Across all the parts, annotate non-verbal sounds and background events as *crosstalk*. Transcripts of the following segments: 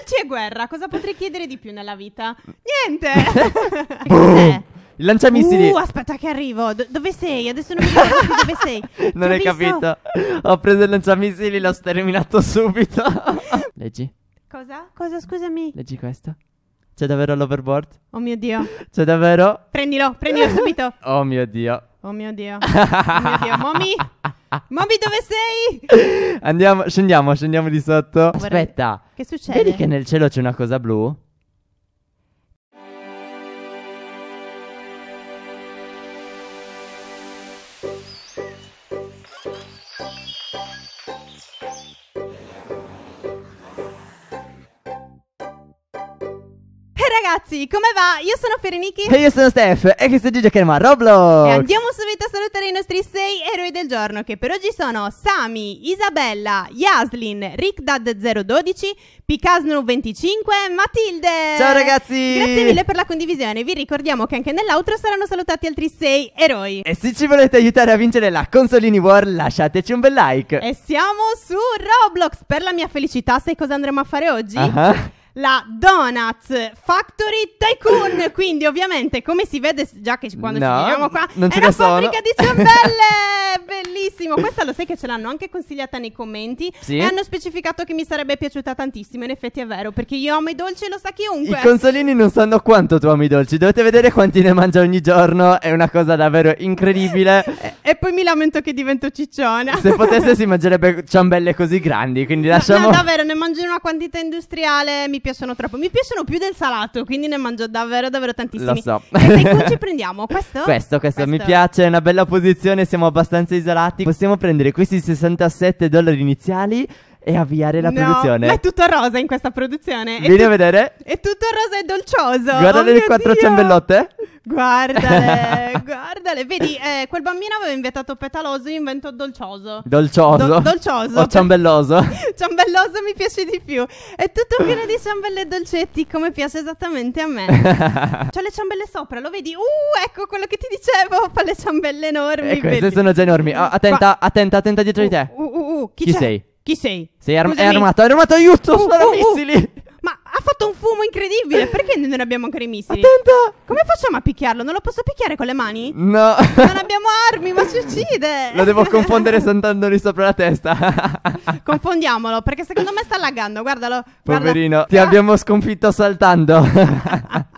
Dolci e guerra, cosa potrei chiedere di più nella vita? Niente! *laughs* Il lanciamissili. Uh, aspetta che arrivo. Do- dove sei? Adesso non mi ricordo più dove sei. *laughs* non Ti hai ho capito. Ho preso il lanciamissili, l'ho sterminato *laughs* subito. Leggi. Cosa? Cosa, scusami? Leggi questo. C'è davvero l'overboard? Oh mio Dio. C'è davvero? Prendilo, prendilo subito. oh mio Dio. Oh mio Dio. oh mio Dio, mommy. *laughs* Mommy, dove sei? *laughs* Andiamo, scendiamo, scendiamo di sotto. Aspetta. Che succede? Vedi che nel cielo c'è una cosa blu? Eh, ragazzi, come va? Io sono Fereniki. E io sono Steph. E questo è Gigi Roblox. E andiamo salutare i nostri sei eroi del giorno che per oggi sono Sami, Isabella, Yaslin, RickDad012, Picasno25 Matilde. Ciao ragazzi! Grazie mille per la condivisione. Vi ricordiamo che anche nell'outro saranno salutati altri sei eroi. E se ci volete aiutare a vincere la Consolini War, lasciateci un bel like. E siamo su Roblox. Per la mia felicità, sai cosa andremo a fare oggi? Ah. Uh-huh la Donuts Factory Tycoon. Quindi, ovviamente, come si vede già che quando no, ci vediamo qua, non è una fabbrica sono. di ciambelle! *laughs* bellissimo. Questa lo sai che ce l'hanno anche consigliata nei commenti. Sì? E hanno specificato che mi sarebbe piaciuta tantissimo. In effetti è vero, perché io amo i dolci e lo sa chiunque. I consolini non sanno quanto tu ami i dolci. Dovete vedere quanti ne mangia ogni giorno. È una cosa davvero incredibile. e, *laughs* e, poi mi lamento che divento cicciona. Se potesse si *laughs* mangerebbe ciambelle così grandi. Quindi lasciamo. No, no davvero, ne mangio in una quantità industriale. Mi piacciono troppo. Mi piacciono più del salato. Quindi ne mangio davvero, davvero tantissimi. Lo so. E che ci prendiamo? Questo? questo? Questo, questo. Mi piace. È una bella posizione. Siamo abbastanza isolati dati, possiamo prendere questi 67 dollari iniziali e avviare la no, produzione. Ma è tutto rosa in questa produzione. Vieni tu- a vedere. È tutto rosa e dolcioso. Guardate oh le quattro Dio. ciambellotte. Guardale, *laughs* guardale. Vedi, eh, quel bambino aveva inventato petaloso, io invento dolcioso. Dolcioso. Do- dolcioso. O ciambelloso. *laughs* ciambelloso mi piace di più. È tutto pieno di ciambelle dolcetti, come piace esattamente a me. *laughs* C'ho le ciambelle sopra, lo vedi? Uh, ecco quello che ti dicevo, fa le ciambelle enormi. E ecco, queste vedi? sono già enormi. Oh, attenta, Qua... attenta, attenta dietro uh, di te. Uh, uh, uh, uh chi, chi sei? Chi sei? Sei arm- armato, è armato, aiuto, uh, sono missili ha fatto un fumo incredibile. Perché noi non abbiamo ancora i missili? Attenta! Come facciamo a picchiarlo? Non lo posso picchiare con le mani? No. Non abbiamo armi, ma si uccide. Lo devo confondere saltandogli sopra la testa. *laughs* Confondiamolo, perché secondo me sta laggando. Guardalo. Poverino, guarda. ti ah. abbiamo sconfitto saltando. *laughs*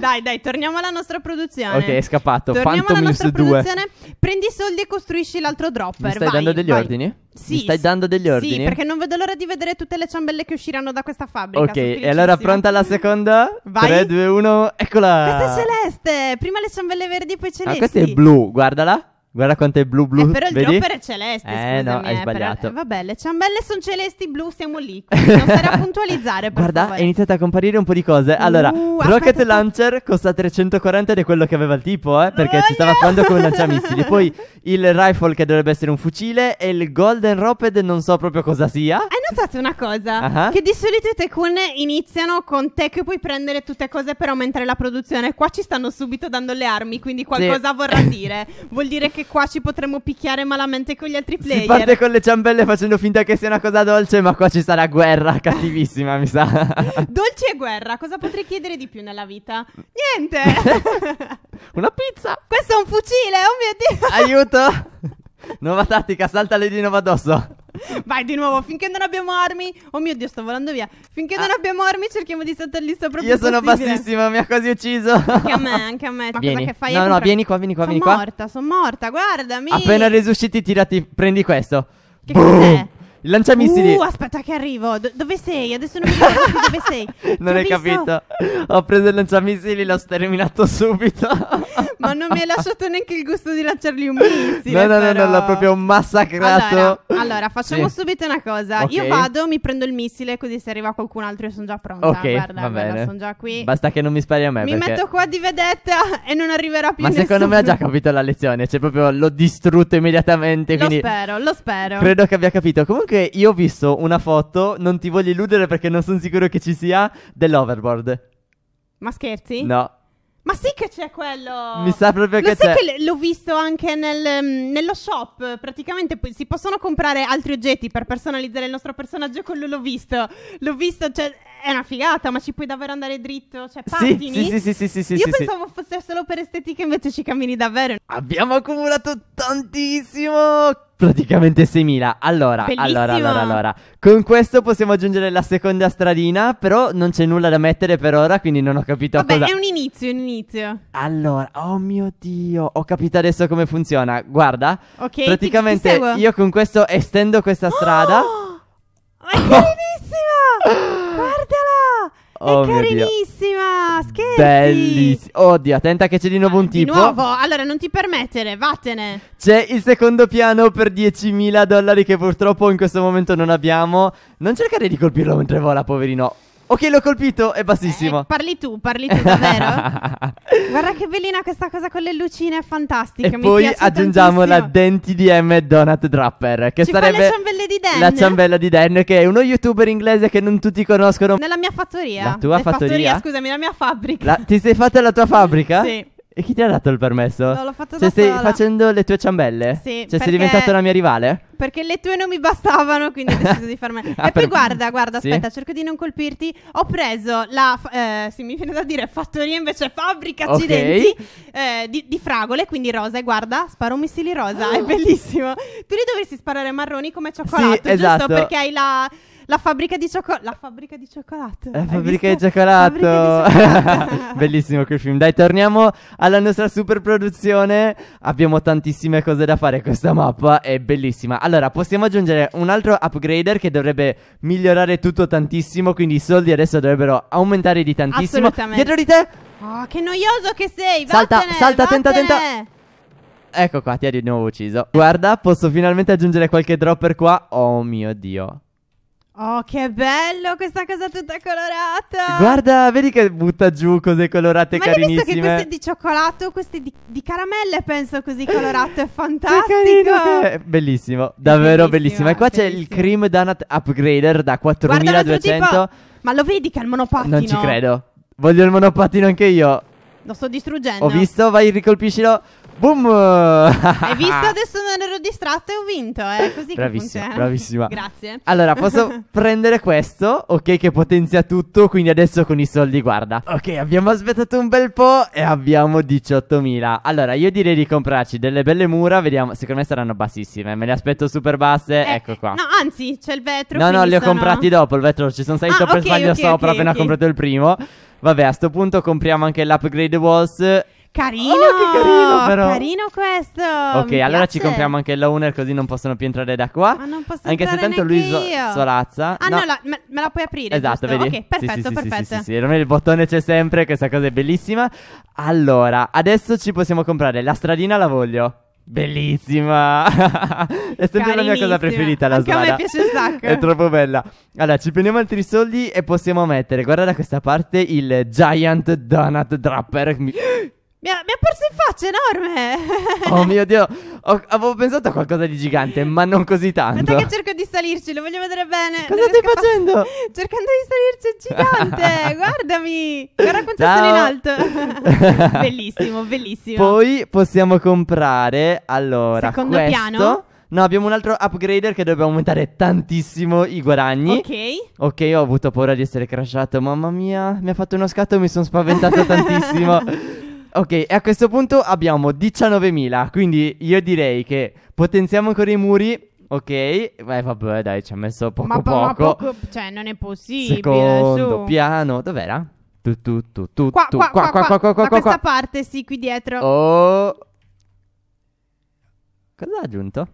dai, dai, torniamo alla nostra produzione. Ok, è scappato. Torniamo Phantom alla nostra 2. produzione. Prendi i soldi e costruisci l'altro dropper. Mi stai vai, dando degli vai. ordini? Sì. Mi stai dando degli ordini? Sì, perché non vedo l'ora di vedere tutte le ciambelle che usciranno da questa fabbrica. Ok, e allora pronta la seconda? Vai. 3, 2, 1, eccola. Questa è celeste. Prima le ciambelle verdi, poi celeste. Ah, questa è blu, guardala. Guarda quanto è blu blu. Eh, però il Vedi? dropper è celeste. Eh, scusami, no, eh, hai eh, sbagliato. Però, vabbè, le ciambelle sono celesti blu, siamo lì. *laughs* Non sarà puntualizzare. Per Guarda, favore. è iniziato a comparire un po' di cose. Uh, allora, uh, Rocket aspetta, Launcher costa 340 ed è quello che aveva il tipo, eh, perché oh, ci stava no! con lanciamissili. Poi *laughs* il rifle, che dovrebbe essere un fucile, e il Golden Roped, non so proprio cosa sia. Eh, notato una cosa? Uh-huh. Che di solito i tycoon iniziano con te che puoi prendere tutte cose per aumentare la produzione. Qua ci stanno subito dando le armi, quindi qualcosa sì. vorrà *laughs* dire. Vuol dire che qua ci potremmo picchiare malamente con gli altri player. Si parte con le ciambelle facendo finta che sia una cosa dolce, ma qua ci sarà guerra cattivissima, mi sa. *laughs* Dolci e guerra, cosa potrei chiedere di più nella vita? Niente! *laughs* una pizza! Questo è un fucile, oh mio Dio! Aiuto! Nuova tattica, salta le di nuovo addosso. *laughs* Vai di nuovo, finché non abbiamo armi. Oh mio Dio, sto volando via. Finché ah. non abbiamo armi, cerchiamo di saltare sopra. Io sono possibile. bassissima, mi ha quasi ucciso. Anche a me, *laughs* anche a me. Ma vieni. cosa che fai? No, no, compra... vieni qua, vieni qua, sono vieni morta, qua. Sono morta, sono morta, guardami. Appena resusciti, tirati, prendi questo. Che cos'è? Il lanciamissili. Uh, aspetta che arrivo. Do- dove sei? Adesso non mi ricordo dove sei. *laughs* non hai capito. Ho preso il lanciamissili, l'ho sterminato subito. *laughs* Ma non mi hai lasciato neanche il gusto di lanciargli un missile. No, no, però. no, no, l'ho proprio massacrato. Allora, allora facciamo sì. subito una cosa. Okay. Io vado, mi prendo il missile, così se arriva qualcun altro io sono già pronta. Ok, guarda, va bene. sono già qui. Basta che non mi spari a me Mi perché... metto qua di vedetta e non arriverà più Ma nessuno. secondo me ha già capito la lezione, cioè proprio l'ho distrutto immediatamente, Lo quindi... spero, lo spero. Credo che abbia capito. Comunque che io ho visto una foto, non ti voglio illudere perché non sono sicuro che ci sia, dell'overboard. Ma scherzi? No. Ma sì che c'è quello! Mi sa proprio Lo che c'è. Lo sai che l'ho visto anche nel, mm, nello shop, praticamente si possono comprare altri oggetti per personalizzare il nostro personaggio, quello l'ho visto. L'ho visto, cioè è una figata, ma ci puoi davvero andare dritto, cioè pattini? Sì, sì, sì, sì, sì, sì Io sì, pensavo sì. fosse solo per estetica, invece ci cammini davvero. Abbiamo accumulato tantissimo! Praticamente 6.000. Allora, allora, allora, allora. Con questo possiamo aggiungere la seconda stradina, però non c'è nulla da mettere per ora, quindi non ho capito Vabbè, cosa... è un inizio, un inizio. Allora, oh mio Dio, ho capito adesso come funziona. Guarda, okay, praticamente ti, ti io con questo estendo questa strada. Oh, *gasps* è bellissima! *gasps* Guardala! Oh è carinissima! Scherzi! Bellissima! Oddio, attenta che c'è di nuovo ah, un tipo. Di nuovo? Allora, non ti permettere, vattene! C'è il secondo piano per 10.000 dollari che purtroppo in questo momento non abbiamo. Non cercare di colpirlo mentre vola, poverino. Ok, l'ho colpito, è bassissimo. Eh, parli tu, parli tu davvero. *laughs* Guarda che bellina questa cosa con le lucine, è fantastica. E mi poi aggiungiamo tantissimo. la Denti DM Donut Drapper, che Ci sarebbe ciambelle di Dan. la ciambella di Dan, che è uno youtuber inglese che non tutti conoscono. Nella mia fattoria. La tua fattoria? fattoria? Scusami, la mia fabbrica. La... ti sei fatta la tua fabbrica? sì. E chi ti ha dato il permesso? No, l'ho fatto cioè, da stai facendo le tue ciambelle? Sì. Cioè, sei diventata la mia rivale? Perché le tue non mi bastavano, quindi ho *laughs* deciso di farmene. ah, e per... poi guarda, guarda, sì? aspetta, cerco di non colpirti. Ho preso la. Eh, sì, mi viene da dire fattoria invece fabbrica accidenti eh, di, di, fragole, quindi rosa. E guarda, sparo missili rosa. Oh. È *gasps* bellissimo. Tu li dovresti sparare marroni come cioccolato, sì, esatto. giusto? Perché hai la la fabbrica di cioccolato. La fabbrica di cioccolato. La fabbrica di cioccolato. Bellissimo quel film. Dai, torniamo alla nostra super produzione. Abbiamo tantissime cose da fare. Questa mappa è bellissima. Allora, possiamo aggiungere un altro upgrader che dovrebbe migliorare tutto tantissimo. Quindi i soldi adesso dovrebbero aumentare di tantissimo. Assolutamente. Dietro di te. Oh, che noioso che sei. Salta, vattene, salta, vattene. tenta, tenta. Ecco qua, ti ha di nuovo ucciso. Guarda, posso finalmente aggiungere qualche dropper qua. Oh mio dio. Oh, che bello questa cosa tutta colorata! Guarda, vedi che butta giù cose colorate Ma carinissime. Ma visto che queste di cioccolato, queste di, di caramelle, penso così *laughs* colorato, è fantastico! Che che... Bellissimo, davvero bellissimo. E qua bellissimo. c'è il Cream Donut Upgrader da 4200. Ma lo vedi che è il monopattino? Non ci credo. Voglio il monopattino anche io. Lo sto distruggendo. Ho visto, vai, ricolpiscilo. Boom! *laughs* Hai visto? Adesso non ero distratto e ho vinto. È eh, così bravissima, che funziona. Bravissima. *laughs* Grazie. Allora, posso *laughs* prendere questo, ok, che potenzia tutto. Quindi adesso con i soldi, guarda. Ok, abbiamo aspettato un bel po' e abbiamo 18.000. Allora, io direi di comprarci delle belle mura. Vediamo, secondo me saranno bassissime. Me le aspetto super basse. Eh, ecco qua. No, anzi, c'è il vetro. No, no, li ho comprati dopo. Il vetro ci sono salito ah, okay, per sbaglio okay, sopra okay, appena ho comprato il primo. Vabbè, a sto punto compriamo anche l'upgrade walls. Carino, oh, carino, però. carino questo. Ok, allora piace. ci compriamo anche il loaner così non possono più entrare da qua. Ma non posso Anche se tanto lui so- solazza. Ah, no, no la, me, me, la puoi aprire. Esatto, giusto? vedi? Ok, perfetto, sì, sì, perfetto. Sì, sì, sì, il bottone c'è sempre, questa cosa è bellissima. Allora, adesso ci possiamo comprare la stradina, la voglio. Bellissima! *laughs* è sempre la mia cosa preferita la Anche strada. a me piace un sacco. è troppo bella. Allora, ci prendiamo altri soldi e possiamo mettere, guarda da questa parte, il Giant Donut Drapper. Mi ha, mi ha porto in faccia enorme! *laughs* oh mio Dio, Ho, avevo pensato a qualcosa di gigante, ma non così tanto. Aspetta che cerco di salirci, lo voglio vedere bene. Cosa non stai facendo? *laughs* cercando di salirci gigante, *laughs* guardami! Guarda quanto sono in alto. bellissimo, bellissimo. Poi possiamo comprare, allora, Secondo questo. piano? No, abbiamo un altro upgrader che dobbiamo aumentare tantissimo i guadagni. Ok. Ok, ho avuto paura di essere crashato. Mamma mia, mi ha fatto uno scatto e mi sono spaventato tantissimo. Ok, e a questo punto abbiamo 19.000, quindi io direi che potenziamo ancora i muri. Ok, beh vabbè dai, ci ha messo poco ma, poco. Ma poco, cioè non è possibile. Secondo su. piano, dov'era? Tu, tu, tu, tu, qua, tu. Qua, qua, qua, qua, qua, qua, qua, qua, questa parte, sì, qui dietro. Oh. Cosa ha aggiunto?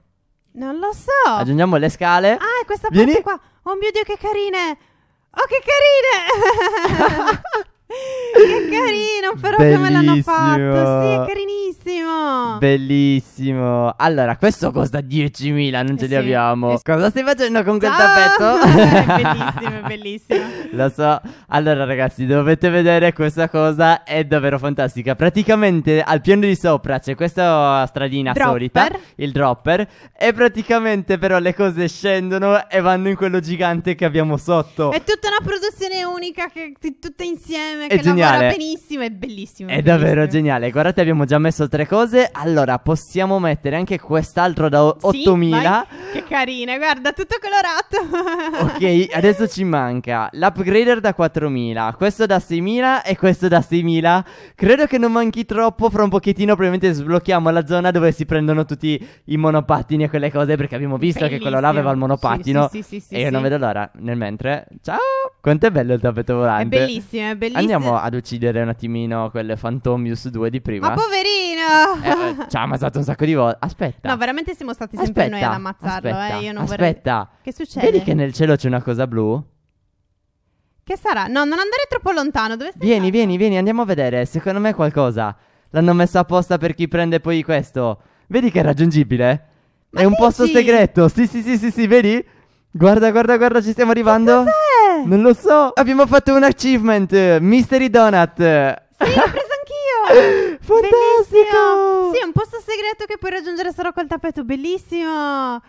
Non lo so. Aggiungiamo le scale. Ah, è questa Vieni. parte qua. Oh mio Dio, che carine. Oh, che carine. *laughs* *laughs* Che carino, però Bellissimo. come l'hanno fatto? Sì, è carinissimo. Bellissimo. Allora, questo costa 10.000, non eh ce sì. li abbiamo. Eh sì. Cosa stai facendo con quel Ciao. è *laughs* bellissimo, è bellissimo. Lo so. Allora, ragazzi, dovete vedere questa cosa, è davvero fantastica. Praticamente al piano di sopra c'è questa stradina dropper. solita, il dropper, e praticamente però le cose scendono e vanno in quello gigante che abbiamo sotto. È tutta una produzione unica che t- tutta insieme Sam è che geniale. lavora benissimo, è bellissimo. È bellissimo. davvero geniale. Guardate, abbiamo già messo tre cose. Allora, possiamo mettere anche quest'altro da o- sì, 8000. Che carina, guarda, tutto colorato. ok, adesso ci manca l'upgrader da 4000, questo da 6000 e questo da 6000. Credo che non manchi troppo, fra un pochettino probabilmente sblocchiamo la zona dove si prendono tutti i monopattini e quelle cose perché abbiamo visto bellissimo. che quello là aveva il monopattino. Sì, sì, sì, sì e io non vedo l'ora nel mentre. Ciao! Quanto è bello il tappeto volante. È bellissimo, è bellissimo andiamo ad uccidere un attimino quel Phantomius 2 di prima. Ma poverino! Eh, eh, ci ha ammazzato un sacco di volte. Aspetta. No, veramente siamo stati sempre aspetta, noi ad ammazzarlo. Eh, aspetta, eh. Io non aspetta. Vorrei... Che succede? Vedi che nel cielo c'è una cosa blu? Che sarà? No, non andare troppo lontano. Dove stai? Vieni, andando? vieni, vieni, andiamo a vedere. Secondo me è qualcosa. L'hanno messo apposta per chi prende poi questo. Vedi che è raggiungibile? Ma è dici? un posto segreto. Sì, sì, sì, sì, sì, vedi? Guarda, guarda, guarda, ci stiamo arrivando. Che cos'è? Non lo so. Abbiamo fatto un achievement. Eh, Mystery Donut. Sì, ho preso Fantastico! Bellissimo. Sì, è un posto segreto che puoi raggiungere solo col tappeto, bellissimo!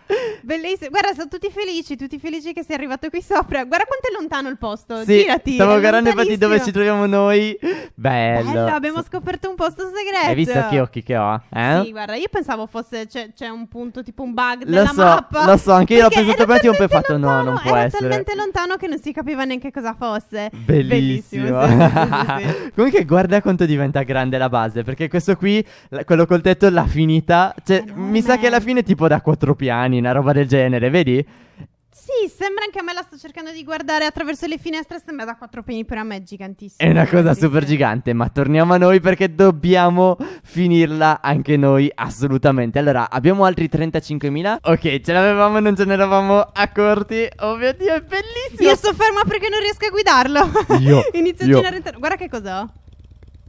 Bellissimo. Guarda, sono tutti felici, tutti felici che sei arrivato qui sopra. Guarda quanto è lontano il posto. Sì, Girati. Stavo guardando infatti dove ci troviamo noi. Bello. Bello, abbiamo scoperto un posto segreto. Hai visto che occhi che ho? Eh? Sì, guarda, io pensavo fosse c'è, c'è un punto tipo un bug lo so, mappa. Lo so, anche io l'ho pensato per e attimo, poi ho fatto no, non può essere. Era talmente lontano che non si capiva neanche cosa fosse. Bellissimo. Bellissimo sì, sì, sì, *laughs* Comunque guarda quanto diventa grande grande la base, perché questo qui, quello col tetto, l'ha finita. Cioè, ah, mi sa che alla fine è tipo da quattro piani, una roba del genere, vedi? Sì, sembra anche a me la sto cercando di guardare attraverso le finestre, sembra da quattro piani però a me è gigantissimo. È una cosa super gigante, ma torniamo a noi perché dobbiamo finirla anche noi assolutamente. Allora, abbiamo altri 35.000? Ok, ce l'avevamo non ce ne eravamo accorti. Oh mio Dio, è bellissimo! Io sto ferma perché non riesco a guidarlo. Io, *laughs* Inizio io. a girare Guarda che cos'ho.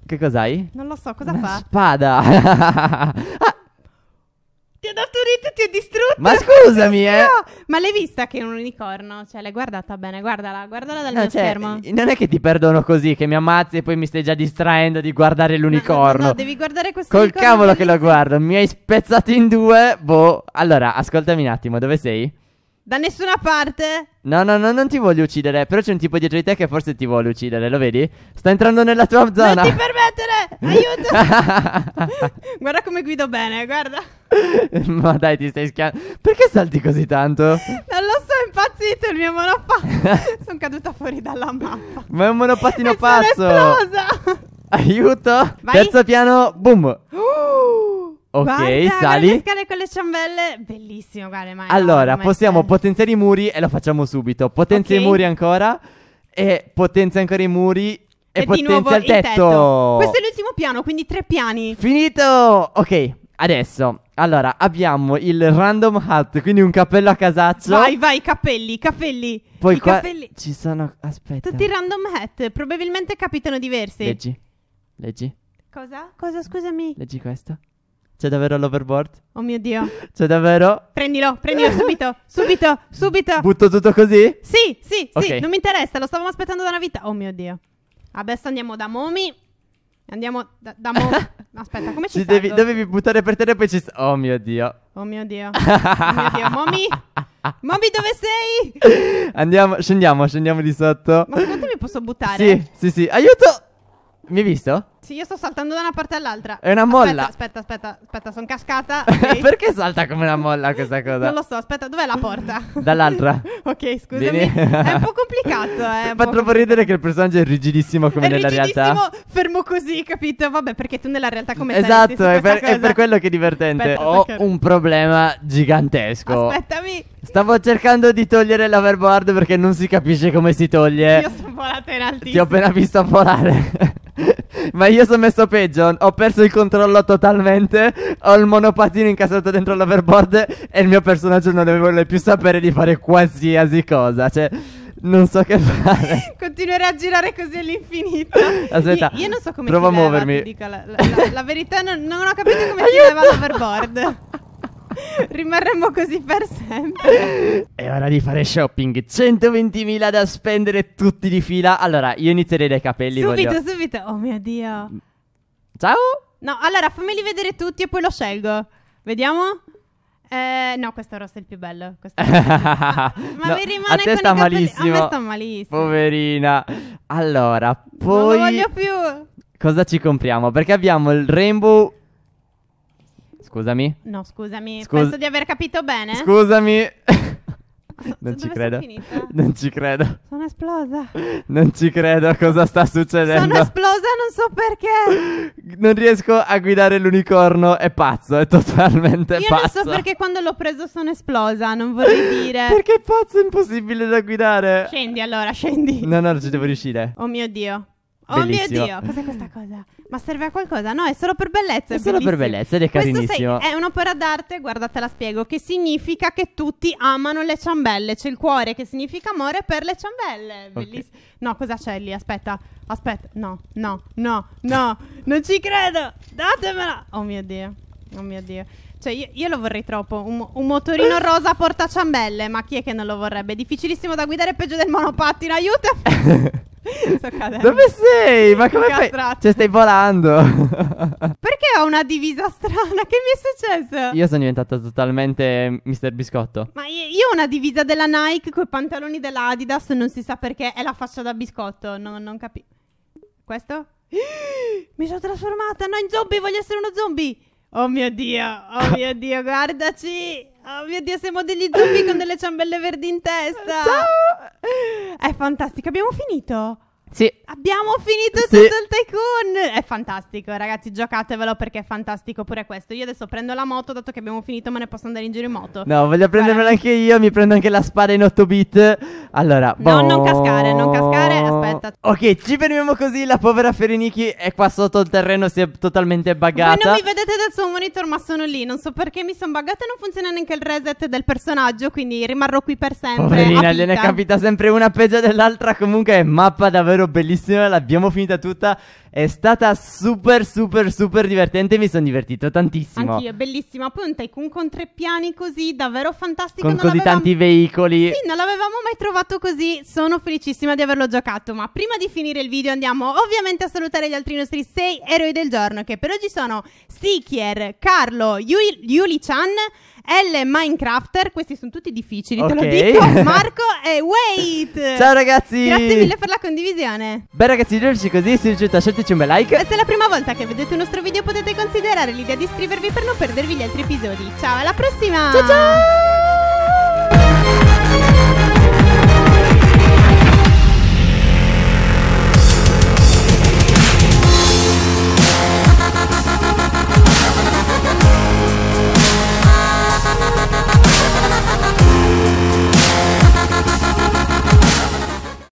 Che cos'hai? Non lo so, cosa Una fa? Spada. *laughs* ah. Ti ha dato un ti ha distrutto. Ma scusami, eh. Ma l'hai vista che è un unicorno? Cioè, l'hai guardata bene, guardala, guardala dal no, mio cioè, schermo. Non è che ti perdono così, che mi ammazzi e poi mi stai già distraendo di guardare l'unicorno. No, no, no devi guardare questo Col cavolo che lo guardo, mi hai spezzato in due. Boh. Allora, ascoltami un attimo, dove sei? Da nessuna parte? No, no, no, non ti voglio uccidere. Però c'è un tipo dietro di te che forse ti vuole uccidere, lo vedi? Sta entrando nella tua zona. Non ti permettere! Aiuto! *laughs* *laughs* guarda come guido bene, guarda. *laughs* Ma dai, ti stai schiando. Perché salti così tanto? Non lo so, è impazzito il mio monopattino. Sono caduta fuori dalla mappa. Ma è un monopattino pazzo. Sono esplosa. Aiuto! Vai. Terzo piano, boom. Uh! Ok, guarda, sali. Le scale con le ciambelle, bellissimo, guarda, ma Allora, no, possiamo potenziare i muri e lo facciamo subito. Potenzia okay. i muri ancora e potenzia ancora i muri e, e potenzia il tetto. il tetto. Questo è l'ultimo piano, quindi tre piani. Finito! Ok, adesso allora abbiamo il random hat, quindi un cappello a casaccio. Vai, vai, capelli, capelli. Poi I qua capelli. ci sono, aspetta. Tutti random hat, probabilmente capitano diversi. Leggi. Leggi. Cosa? Cosa, scusami? Leggi questo. C'è davvero l'overboard? Oh mio Dio. *laughs* C'è davvero? Prendilo, prendilo subito, *laughs* subito, subito. Butto tutto così? Sì, sì, okay. sì, non mi interessa, lo stavamo aspettando da una vita. Oh mio Dio. Adesso andiamo da Momi. Andiamo da, da Momi. *laughs* Aspetta, come ci, ci devi, dovevi buttare per terra e poi ci... Oh mio Dio. Oh mio Dio. oh mio Dio. Momi? Momi dove sei? Andiamo, scendiamo, scendiamo di sotto. Ma secondo te mi posso buttare? Sì, sì, sì. Aiuto! Mi hai visto? Sì, io sto saltando da una parte all'altra. È una molla. Aspetta, aspetta, aspetta, aspetta sono cascata. *laughs* Okay. Perché salta come una molla questa *laughs* cosa? non lo so, aspetta, dov'è la porta? *laughs* Dall'altra. ok, scusami. Vieni. è un po' complicato. Eh, Fa troppo ridere che il personaggio è rigidissimo come è nella rigidissimo, realtà. fermo così, capito? Vabbè, perché tu nella realtà come esatto, Esatto, è, per, è per quello che è divertente. Aspetta, Ho perché... un problema gigantesco. Aspettami. Stavo cercando di togliere l'overboard perché non si capisce come si toglie. Io sono volata in altissimo. Ti ho appena visto volare. Ma io sono messo peggio. Ho perso il controllo totalmente. Ho il monopattino incassato dentro l'overboard. E il mio personaggio non deve voler più sapere di fare qualsiasi cosa. Cioè. Non so che fare. *laughs* Continuerà a girare così all'infinito. Aspetta, io, io non so come provo a muovermi. Leva, la, la, la, verità, non, non, ho capito come *laughs* Aiuto! si leva l'overboard. *laughs* *laughs* Rimarremmo così per sempre. È ora di fare shopping. 120.000 da spendere tutti di fila. Allora, io inizierei dai capelli. Subito, voglio... subito. Oh mio Dio. Ciao. No, allora fammeli vedere tutti e poi lo scelgo. Vediamo. Eh, no, questo rosso è il più bello. È il più bello. *laughs* ma no, mi rimane a te sta malissimo. A me sta malissimo. Poverina. Allora, poi... Non lo voglio più. Cosa ci compriamo? Perché abbiamo il Rainbow Scusami? No, scusami. Scus- Penso di aver capito bene. Scusami. non ci credo. Non ci credo. Sono esplosa. Non ci credo. Cosa sta succedendo? Sono esplosa, non so perché. Non riesco a guidare l'unicorno. È pazzo, è totalmente Io pazzo. Io non so perché quando l'ho preso sono esplosa. Non vorrei *laughs* dire. perché è pazzo, è impossibile da guidare. Scendi allora, scendi. No, no, non ci devo riuscire. Oh mio dio. Oh bellissimo. mio Dio, cos'è questa cosa? Ma serve a qualcosa? No, è solo per bellezza. È, è solo per bellezza ed è carinissimo. Sei, è un'opera d'arte, guardate la spiego, che significa che tutti amano le ciambelle. C'è il cuore che significa amore per le ciambelle. Bellissimo. Okay. No, cosa c'è lì? Aspetta, aspetta. No, no, no, no. Non ci credo. Datemela. Oh mio Dio. Oh mio Dio. Cioè, io, io, lo vorrei troppo. Un, un motorino *laughs* rosa porta ciambelle. Ma chi è che non lo vorrebbe? Difficilissimo da guidare, peggio del monopattino. Aiuto! *laughs* Dove sei? Ma come fai? Cioè, stai volando. *laughs* Perché ho una divisa strana? Che mi è successo? Io sono diventata totalmente Mr. Biscotto. Ma io, ho una divisa della Nike con i pantaloni della Adidas. Non si sa perché. È la faccia da biscotto. No, non capisco. Questo? *gasps* mi sono trasformata. No, in zombie. Voglio essere uno zombie. Oh mio dio, oh *laughs* mio dio, guardaci. Oh mio dio, siamo degli zombie con delle ciambelle verdi in testa. Ciao. È fantastico. Abbiamo finito? Sì. Abbiamo finito sì. tutto il tycoon. È fantastico, ragazzi. Giocatevelo perché è fantastico pure questo. Io adesso prendo la moto, dato che abbiamo finito, me ne posso andare in giro in moto. No, voglio prendermela anche io. Mi prendo anche la spada in 8 bit. Allora, boh. no, non boh. cascare, non cascare. Esatto. Ok, ci fermiamo così. La povera Fereniki è qua sotto il terreno, si è totalmente buggata. Voi non mi vedete dal suo monitor, ma sono lì. Non so perché mi sono buggata e non funziona neanche il reset del personaggio. Quindi rimarrò qui per sempre. Poverina, gliene capita sempre una peggio dell'altra. Comunque, mappa davvero bellissima. L'abbiamo finita tutta. È stata super, super, super divertente. Mi sono divertito tantissimo. Anch'io, è bellissima. Poi un tycoon con tre piani così, davvero fantastico. Con non così tanti veicoli. Sì, non l'avevamo mai trovato così. Sono felicissima di averlo giocato. Ma prima di finire il video, andiamo ovviamente a salutare gli altri nostri sei eroi del giorno, che per oggi sono Stikier, Carlo, Yuli, Yuli Chan. L Minecrafter, questi sono tutti difficili, okay. te lo dico. *laughs* Marco e Wait. Ciao ragazzi. Grazie mille per la condivisione. Beh ragazzi, dirci così, se è riuscite lasciateci un bel like. E se è la prima volta che vedete un nostro video potete considerare l'idea di iscrivervi per non perdervi gli altri episodi. Ciao, alla prossima. Ciao ciao.